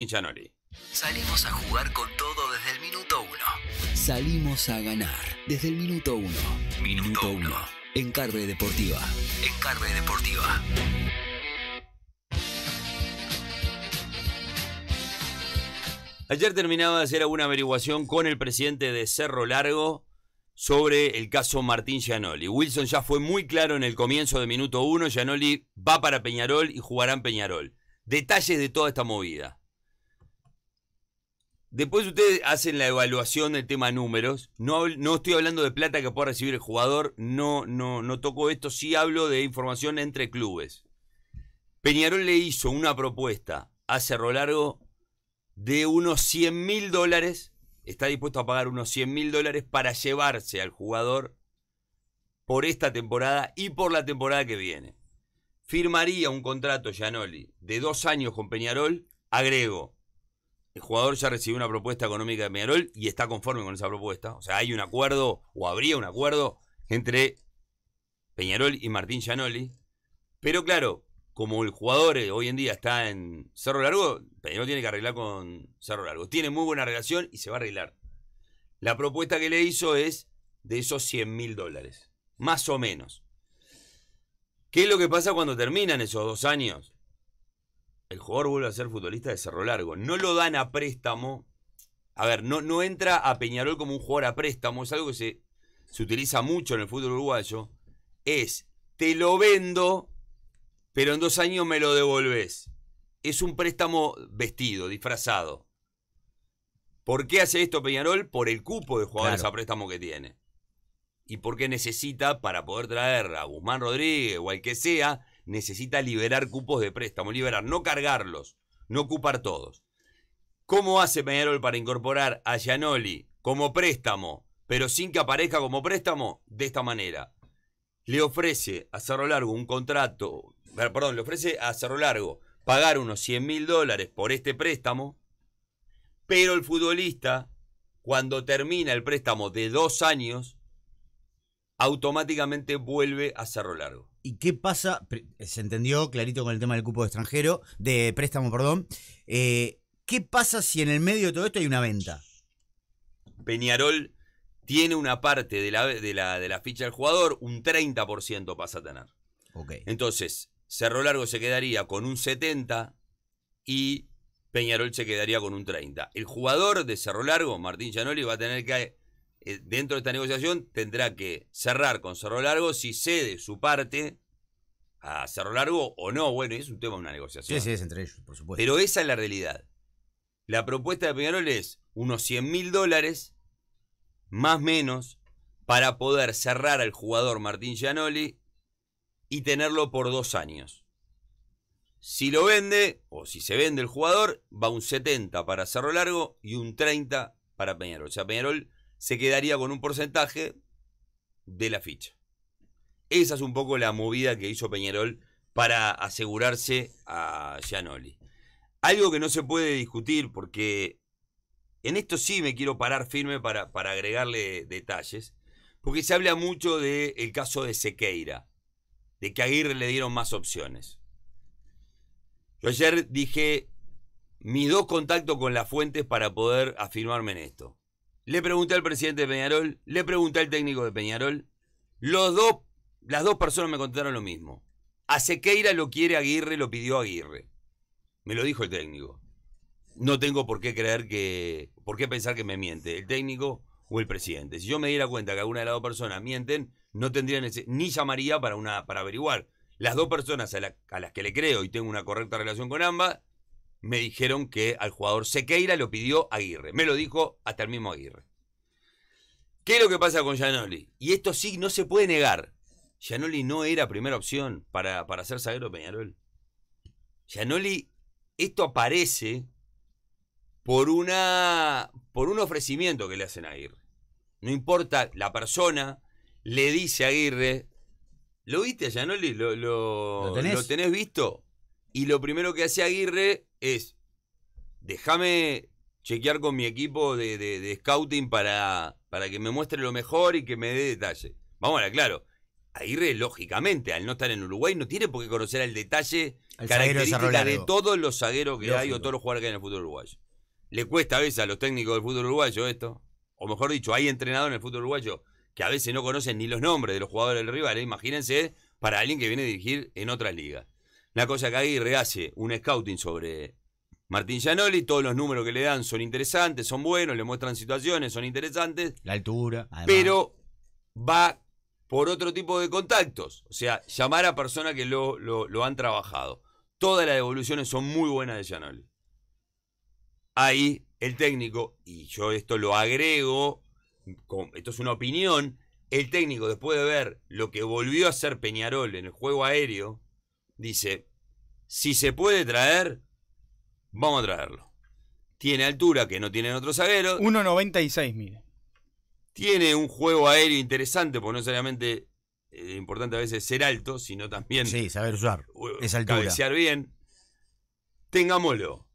Inchanoli. Salimos a jugar con todo desde el minuto uno. Salimos a ganar desde el minuto uno. Minuto, uno. uno. Carre Deportiva. Carre Deportiva. Ayer terminaba de hacer alguna averiguación con el presidente de Cerro Largo sobre el caso Martín Gianoli. Wilson ya fue muy claro en el comienzo de minuto uno. Gianoli va para Peñarol y jugará en Peñarol. Detalles de toda esta movida. Después ustedes hacen la evaluación del tema números. No, no estoy hablando de plata que pueda recibir el jugador. No, no, no toco esto. Sí hablo de información entre clubes. Peñarol le hizo una propuesta a Cerro Largo de unos 100 mil dólares. Está dispuesto a pagar unos 100 mil dólares para llevarse al jugador por esta temporada y por la temporada que viene. Firmaría un contrato, Gianoli, de dos años con Peñarol. Agrego, el jugador ya recibió una propuesta económica de Peñarol y está conforme con esa propuesta. O sea, hay un acuerdo, o habría un acuerdo, entre Peñarol y Martín Gianoli. Pero claro, como el jugador eh, hoy en día está en Cerro Largo, Peñarol tiene que arreglar con Cerro Largo. Tiene muy buena relación y se va a arreglar. La propuesta que le hizo es de esos 100 mil dólares, más o menos. ¿Qué es lo que pasa cuando terminan esos dos años? el jugador vuelve a ser futbolista de Cerro Largo. No lo dan a préstamo. A ver, no, no entra a Peñarol como un jugador a préstamo. Es algo que se, se utiliza mucho en el fútbol uruguayo. Es, te lo vendo, pero en dos años me lo devolves. Es un préstamo vestido, disfrazado. ¿Por qué hace esto Peñarol? Por el cupo de jugadores a préstamo que tiene. Y porque necesita, para poder traer a Guzmán Rodríguez o al que sea, necesita liberar cupos de préstamo, liberar, no cargarlos, no ocupar todos. ¿Cómo hace Peñarol para incorporar a Gianoli como préstamo, pero sin que aparezca como préstamo? De esta manera. Le ofrece a Cerro Largo un contrato, perdón, le ofrece a Cerro Largo pagar unos 100 mil dólares por este préstamo, pero el futbolista, cuando termina el préstamo de dos años, automáticamente vuelve a Cerro Largo. ¿Y qué pasa? Eh, se entendió clarito con el tema del cupo de extranjero, de préstamo, perdón. Eh, ¿Qué pasa si en el medio de todo esto hay una venta? Peñarol tiene una parte de la, de la, de la ficha del jugador, un 30% pasa a tener. Okay. Entonces, Cerro Largo se quedaría con un 70% y Peñarol se quedaría con un 30%. El jugador de Cerro Largo, Martín Gianoli, va a tener que eh, dentro de esta negociación tendrá que cerrar con Cerro Largo si cede su parte a Cerro Largo o no. Bueno, es un tema de una negociación. Sí, sí, es entre ellos, por supuesto. Pero esa es la realidad. La propuesta de Peñarol es unos 100 mil dólares, más menos, para poder cerrar al jugador Martín Gianoli y tenerlo por dos años. Si lo vende, o si se vende el jugador, va un 70 para Cerro Largo y un 30 para Peñarol. O sea, Peñarol se quedaría con un porcentaje de la ficha. Esa es un poco la movida que hizo Peñarol para asegurarse a Gianoli. Algo que no se puede discutir porque en esto sí me quiero parar firme para, agregarle detalles, porque se habla mucho del caso de Sequeira, de que a Aguirre le dieron más opciones. Yo ayer dije mis dos contactos con las fuentes para poder afirmarme en esto le pregunté al presidente de Peñarol, le pregunté al técnico de Peñarol. Los dos, las dos personas me contaron lo mismo. A Sequeira lo quiere Aguirre, lo pidió Aguirre. Me lo dijo el técnico. No tengo por qué creer que. por qué pensar que me miente el técnico o el presidente. Si yo me diera cuenta que alguna de las dos personas mienten, no tendría ni llamaría para, para averiguar. Las dos personas a las que le creo y tengo una correcta relación con ambas, me dijeron que al jugador Sequeira lo pidió Aguirre. Me lo dijo hasta el mismo Aguirre. ¿Qué es lo que pasa con Gianoli? Y esto sí no se puede negar. Gianoli no era primera opción para, para ser zaguero Peñarol. Gianoli, esto aparece por, una, por un ofrecimiento que le hacen a Aguirre. No importa la persona, le dice a Aguirre, ¿lo viste a Gianoli? ¿Lo, lo, lo ¿Lo tenés visto? Y lo primero que hace Aguirre es, déjame chequear con mi equipo de, scouting para, para que me muestre lo mejor y que me dé detalle. Vamos a claro. Aguirre, lógicamente, al no estar en Uruguay, no tiene por qué conocer el detalle el de, todos los zagueros que hay o todos los jugadores que hay en el fútbol uruguayo. Le cuesta a veces a los técnicos del fútbol uruguayo esto. O mejor dicho, hay entrenadores en el fútbol uruguayo que a veces no conocen ni los nombres de los jugadores del rival. ¿eh? Imagínense para alguien que viene a dirigir en otras ligas la cosa que Aguirre hace un scouting sobre Martín Gianoli, todos los números que le dan son interesantes, son buenos, le muestran situaciones, son interesantes. La altura, Pero va por otro tipo de contactos, o sea, llamar a personas que lo, han trabajado. Todas las devoluciones son muy buenas de Gianoli. Ahí el técnico, y yo esto lo agrego, esto es una opinión, el técnico después de ver lo que volvió a hacer Peñarol en el juego aéreo, dice, si se puede traer, vamos a traerlo. Tiene altura que no tienen otros zagueros. 1.96, mire. Tiene un juego aéreo interesante, porque no solamente importante a veces ser alto, sino también. Sí, saber usar esa altura. Cabecear bien. Tengámoslo.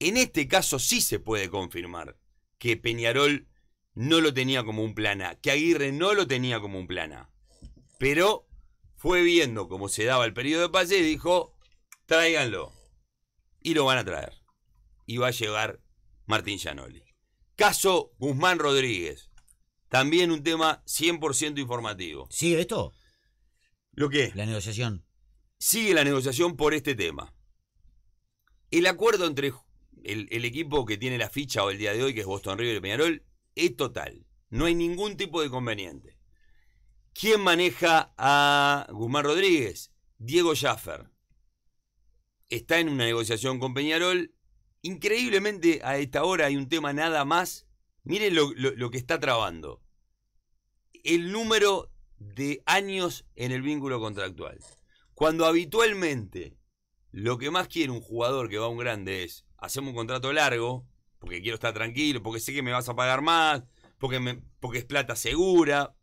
En este caso sí se puede confirmar que Peñarol no lo tenía como un plana, que Aguirre no lo tenía como un plana. Pero fue viendo cómo se daba el periodo de pase y dijo, tráiganlo. Y lo van a traer. Y va a llegar Martín Gianoli. Caso Guzmán Rodríguez. También un tema 100% informativo. ¿Sigue esto? ¿Lo qué? La negociación. Sigue la negociación por este tema. El acuerdo entre el, equipo que tiene la ficha o el día de hoy, que es Boston River y Peñarol, es total. No hay ningún tipo de conveniente. ¿Quién maneja a Guzmán Rodríguez? Diego Schaffer. Está en una negociación con Peñarol. Increíblemente a esta hora hay un tema nada más. Miren lo, que está trabando. El número de años en el vínculo contractual. Cuando habitualmente lo que más quiere un jugador que va a un grande es hacemos un contrato largo, porque quiero estar tranquilo, porque sé que me vas a pagar más, porque es plata segura,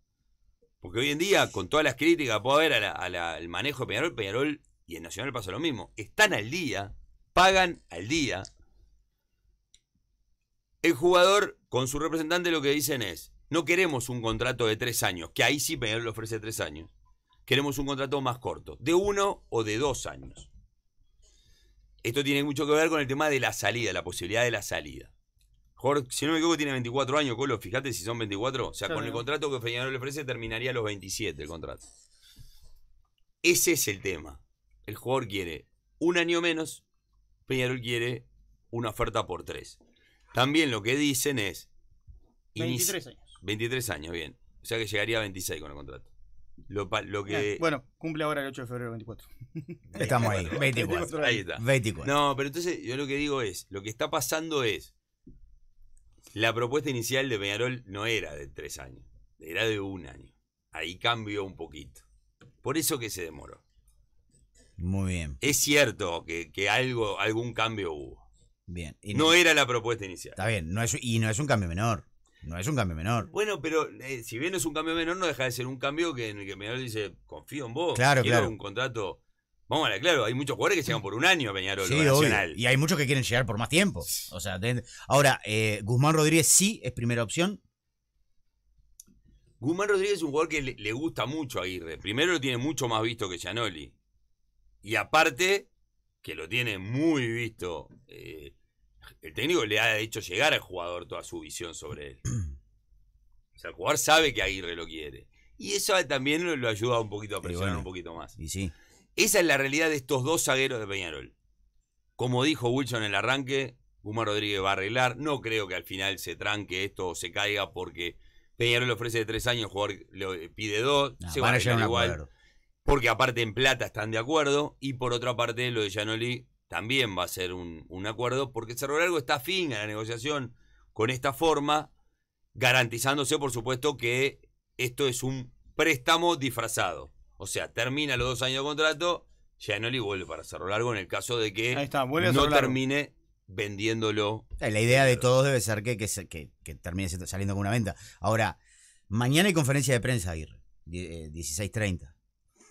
porque hoy en día, con todas las críticas puede haber al manejo de Peñarol, Peñarol y en Nacional pasa lo mismo. Están al día, pagan al día. El jugador con su representante lo que dicen es, no queremos un contrato de tres años, que ahí sí Peñarol le ofrece tres años. Queremos un contrato más corto, de uno o de dos años. Esto tiene mucho que ver con el tema de la salida, la posibilidad de la salida. Jorge, si no me equivoco, tiene 24 años, Colo. Fíjate si son 24. O sea, con el contrato que Peñarol le ofrece, terminaría a los 27 el contrato. Ese es el tema. El jugador quiere un año menos, Peñarol quiere una oferta por tres. También lo que dicen es. 23 años. 23 años, bien. O sea que llegaría a 26 con el contrato. Lo, que... Bueno, cumple ahora el 8 de febrero 24. Estamos ahí, 24. Ahí está. 24. No, pero entonces yo lo que digo es, lo que está pasando es, la propuesta inicial de Peñarol no era de tres años, era de un año. Ahí cambió un poquito. Por eso que se demoró. Muy bien. Es cierto que, algo, algún cambio hubo. Bien. no, era la propuesta inicial. Está bien, no es, y no es un cambio menor. No es un cambio menor. Bueno, pero eh, si bien es un cambio menor, no deja de ser un cambio que en el que Peñarol dice, confío en vos. Claro, claro. un contrato Vamos a ver, claro, hay muchos jugadores que llegan por un año a Peñarol Y hay muchos que quieren llegar por más tiempo. O sea, ahora, eh, Guzmán Rodríguez sí es primera opción. Guzmán Rodríguez es un jugador que le, gusta mucho a Aguirre. Primero lo tiene mucho más visto que Gianoli. Y aparte, que lo tiene muy visto. Eh, el técnico le ha hecho llegar al jugador toda su visión sobre él. O sea, el jugador sabe que Aguirre lo quiere. Y eso también lo, ayuda un poquito a presionar un poquito más. Y sí. Esa es la realidad de estos dos zagueros de Peñarol. Como dijo Wilson en el arranque, Guma Rodríguez va a arreglar. No creo que al final se tranque esto o se caiga porque Peñarol le ofrece tres años, el le pide dos, se van a llevar igual. Porque aparte en plata están de acuerdo y por otra parte lo de Gianoli también va a ser un, acuerdo porque Cerro Largo está fin a la negociación con esta forma, garantizándose por supuesto que esto es un préstamo disfrazado. O sea, termina los dos años de contrato, ya no le vuelve para Cerro Largo en el caso de que no termine vendiéndolo. Eh, la idea de todos debe ser que, que, que termine saliendo con una venta. Ahora, mañana hay conferencia de prensa, Aguirre, 16.30. Eh,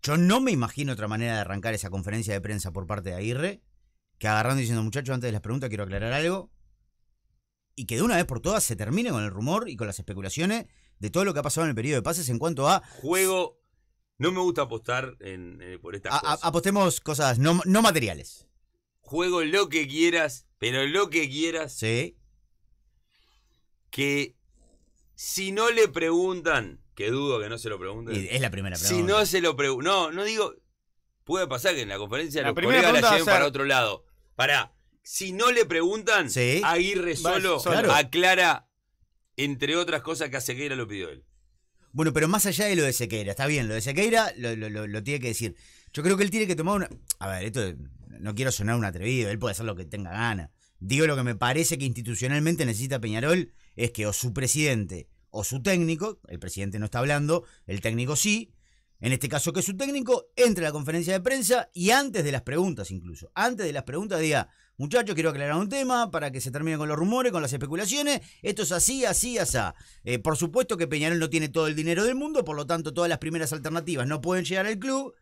Yo no me imagino otra manera de arrancar esa conferencia de prensa por parte de Aguirre que agarrando diciendo, muchachos, antes de las preguntas quiero aclarar algo. Y que de una vez por todas se termine con el rumor y con las especulaciones de todo lo que ha pasado en el periodo de pases en cuanto a. Juego no me gusta apostar en, eh, por estas cosas. apostemos cosas no, materiales. Juego lo que quieras, pero lo que quieras. Sí. Que si no le preguntan, que dudo que no se lo pregunten. es la primera pregunta. Si no se lo preguntan. No, no digo. Puede pasar que en la conferencia la primera la lleven para otro lado. para Si no le preguntan, sí. Aguirre solo, aclara, entre otras cosas, que a Sequeira lo pidió él. Bueno, pero más allá de lo de Sequeira, está bien, lo de Sequeira lo, tiene que decir. Yo creo que él tiene que tomar una. A ver, esto no quiero sonar un atrevido, él puede hacer lo que tenga gana. Digo lo que me parece que institucionalmente necesita Peñarol es que o su presidente o su técnico, el presidente no está hablando, el técnico sí, en este caso que su técnico, entre a la conferencia de prensa y antes de las preguntas incluso, antes de las preguntas diga, muchachos, quiero aclarar un tema para que se termine con los rumores, con las especulaciones. Esto es así, así, así. Eh, por supuesto que Peñarol no tiene todo el dinero del mundo, por lo tanto, todas las primeras alternativas no pueden llegar al club.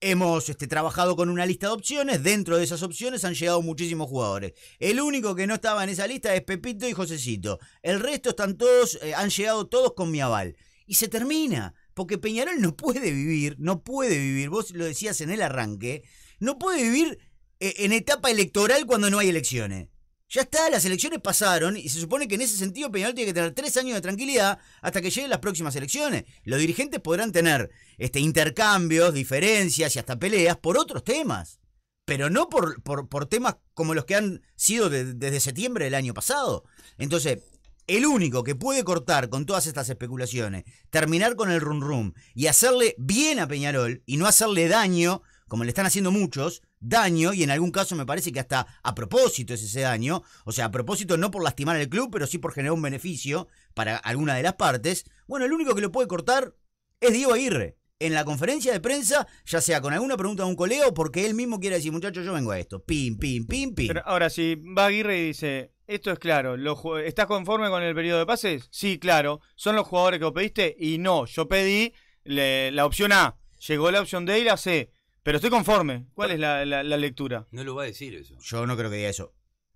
Hemos este, trabajado con una lista de opciones. Dentro de esas opciones han llegado muchísimos jugadores. El único que no estaba en esa lista es Pepito y Josecito. El resto están todos, eh, han llegado todos con mi aval. Y se termina. Porque Peñarol no puede vivir, no puede vivir. Vos lo decías en el arranque. No puede vivir eh, en etapa electoral cuando no hay elecciones. Ya está, las elecciones pasaron y se supone que en ese sentido Peñarol tiene que tener tres años de tranquilidad hasta que lleguen las próximas elecciones. Los dirigentes podrán tener este, intercambios, diferencias y hasta peleas por otros temas, pero no por, por, temas como los que han sido desde septiembre del año pasado. Entonces, el único que puede cortar con todas estas especulaciones, terminar con el rum rum y hacerle bien a Peñarol y no hacerle daño como le están haciendo muchos, daño, y en algún caso me parece que hasta a propósito es ese daño, o sea, a propósito no por lastimar al club, pero sí por generar un beneficio para alguna de las partes, bueno, el único que lo puede cortar es Diego Aguirre. En la conferencia de prensa, ya sea con alguna pregunta de un colega o porque él mismo quiere decir, muchachos, yo vengo a esto. Pim, pim, pim, pim. ahora, si va Aguirre y dice, esto es claro. ¿Estás conforme con el periodo de pases? Sí, claro. ¿Son los jugadores que vos pediste? Y no, yo pedí la opción A. Llegó la opción D y la C. Pero estoy conforme. ¿Cuál es la, lectura? No lo va a decir eso. Yo no creo que diga eso.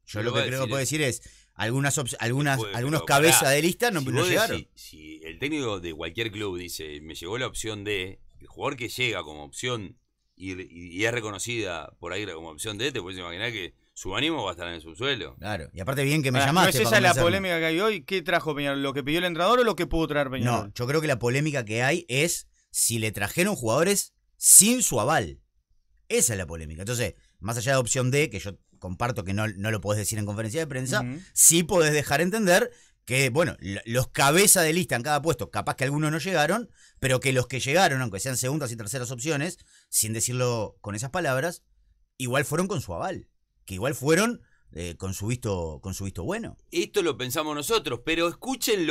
Yo lo, que creo que puede decir es algunas algunas algunos cabezas de lista no, me llegaron. si el técnico de cualquier club dice, me llegó la opción de el jugador que llega como opción y, es reconocida por ahí como opción de, te puedes imaginar que su ánimo va a estar en el subsuelo. Claro, y aparte bien que me llamaste. Esa es la polémica que hay hoy? ¿Qué trajo Peñarol? ¿Lo que pidió el entrenador o lo que pudo traer Peñarol? No, yo creo que la polémica que hay es si le trajeron jugadores sin su aval. Esa es la polémica. Entonces, más allá de opción D, que yo comparto que no, no lo podés decir en conferencia de prensa, sí podés dejar entender que, bueno, los cabezas de lista en cada puesto, capaz que algunos no llegaron, pero que los que llegaron, aunque sean segundas y terceras opciones, sin decirlo con esas palabras, igual fueron con su aval, que igual fueron eh, con, su visto, con su visto bueno. Esto lo pensamos nosotros, pero escúchenlo.